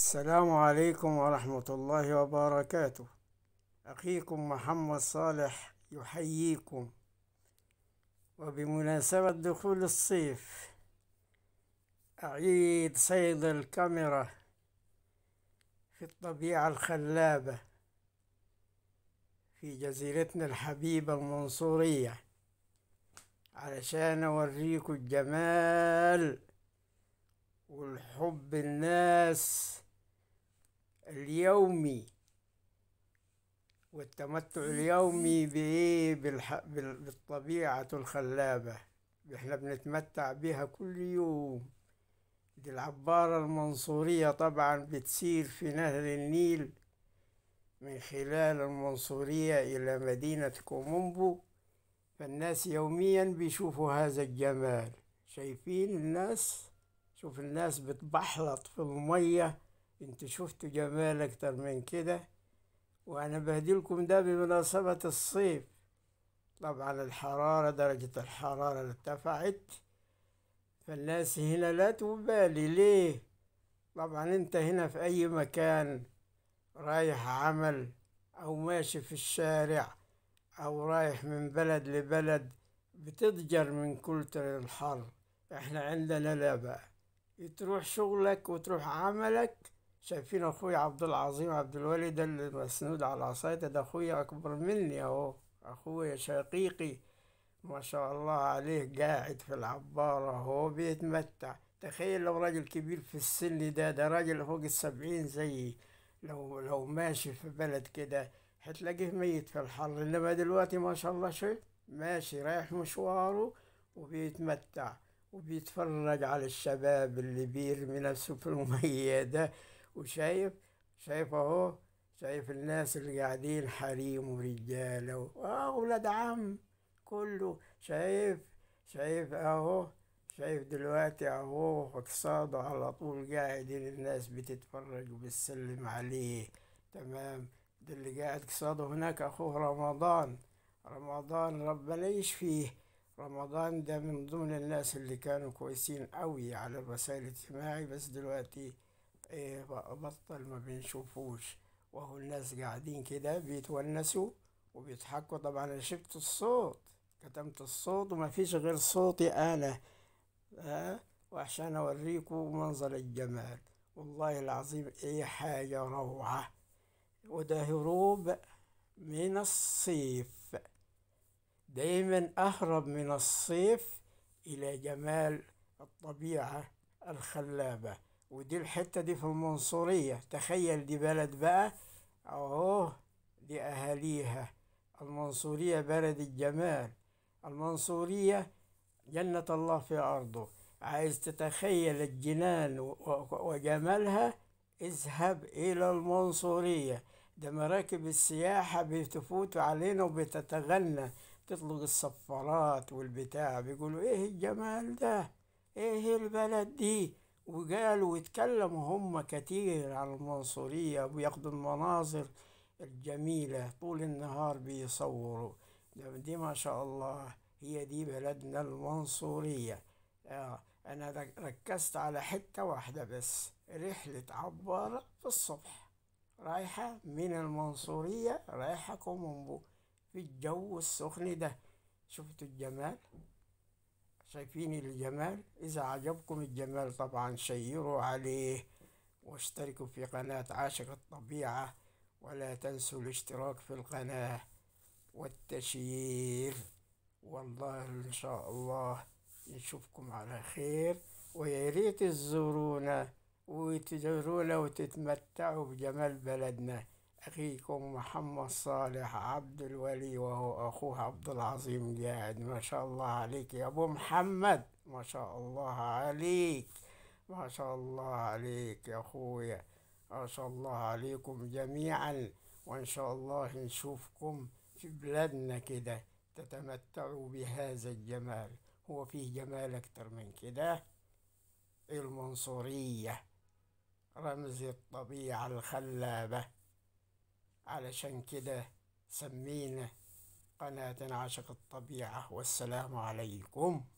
السلام عليكم ورحمة الله وبركاته أخيكم محمد صالح يحييكم وبمناسبة دخول الصيف أعيد صيد الكاميرا في الطبيعة الخلابة في جزيرتنا الحبيبة المنصورية علشان أوريكم الجمال والحب الناس اليومي والتمتع اليومي بإيه بالطبيعة الخلابة احنا بنتمتع بها كل يوم دي العبارة المنصورية طبعا بتسير في نهر النيل من خلال المنصورية إلى مدينة كومومبو فالناس يوميا بيشوفوا هذا الجمال شايفين الناس شوف الناس بتبحلط في المية انتوا شفتوا جمال اكتر من كده وانا بهديلكم ده بمناسبة الصيف طبعا الحرارة درجة الحرارة ارتفعت فالناس هنا لا تبالي ليه طبعا انت هنا في اي مكان رايح عمل او ماشي في الشارع او رايح من بلد لبلد بتضجر من كتر الحر احنا عندنا لا بقى تروح شغلك وتروح عملك شايفين اخويا عبد العظيم عبد الولي ده اللي مسنود على عصايته ده اخويا اكبر مني اهو اخويا شقيقي ما شاء الله عليه قاعد في العبارة هو بيتمتع تخيل لو راجل كبير في السن ده ده راجل فوق السبعين زيي لو لو ماشي في بلد كده هتلاقيه ميت في الحر انما دلوقتي ما شاء الله شيء ماشي رايح مشواره وبيتمتع وبيتفرج على الشباب اللي بيرمي نفسه في المية ده وشايف شايف اهو شايف الناس اللي قاعدين حريم ورجاله واولاد آه، عم كله شايف شايف اهو شايف دلوقتي اهو اقتصاده على طول قاعدين الناس بتتفرج وبتسلم عليه تمام ده اللي قاعد اقتصاده هناك اخوه رمضان رمضان ربنا يشفيه رمضان ده من ضمن الناس اللي كانوا كويسين قوي على الوسائل الاجتماعي بس دلوقتي إيه، بطل ما بنشوفوش وهو الناس قاعدين كده بيتونسوا وبيضحكوا طبعا انا شفت الصوت كتمت الصوت وما فيش غير صوتي انا ها وعشان اوريكم منظر الجمال والله العظيم ايه حاجة روعة وده هروب من الصيف دايما اهرب من الصيف الى جمال الطبيعة الخلابة ودي الحتة دي في المنصورية تخيل دي بلد بقى اهو لأهاليها المنصورية بلد الجمال المنصورية جنة الله في أرضه عايز تتخيل الجنان وجمالها اذهب إلى المنصورية ده مراكب السياحة بتفوت علينا وبتتغنى تطلق الصفارات والبتاع بيقولوا ايه الجمال ده ايه البلد دي وقالوا واتكلموا هم كتير عن المنصورية وياخدوا المناظر الجميلة طول النهار بيصوروا دي ما شاء الله هي دي بلدنا المنصورية آه أنا ركزت على حتة واحدة بس رحلة عبارة في الصبح رايحة من المنصورية رايحة كومومبو في الجو السخن ده شفتوا الجمال شايفين الجمال إذا عجبكم الجمال طبعا شيروا عليه واشتركوا في قناة عاشق الطبيعة ولا تنسوا الاشتراك في القناة والتشير والله إن شاء الله نشوفكم على خير وياريت تزورونا وتزورونا وتتمتعوا بجمال بلدنا أخيكم محمد صالح عبد الولي وهو أخوه عبد العظيم جاد ما شاء الله عليك يا أبو محمد ما شاء الله عليك ما شاء الله عليك يا أخويا ما شاء الله عليكم جميعا وإن شاء الله نشوفكم في بلادنا كده تتمتعوا بهذا الجمال هو فيه جمال أكتر من كده المنصورية رمز الطبيعة الخلابة علشان كده سمينا قناة عاشق الطبيعة والسلام عليكم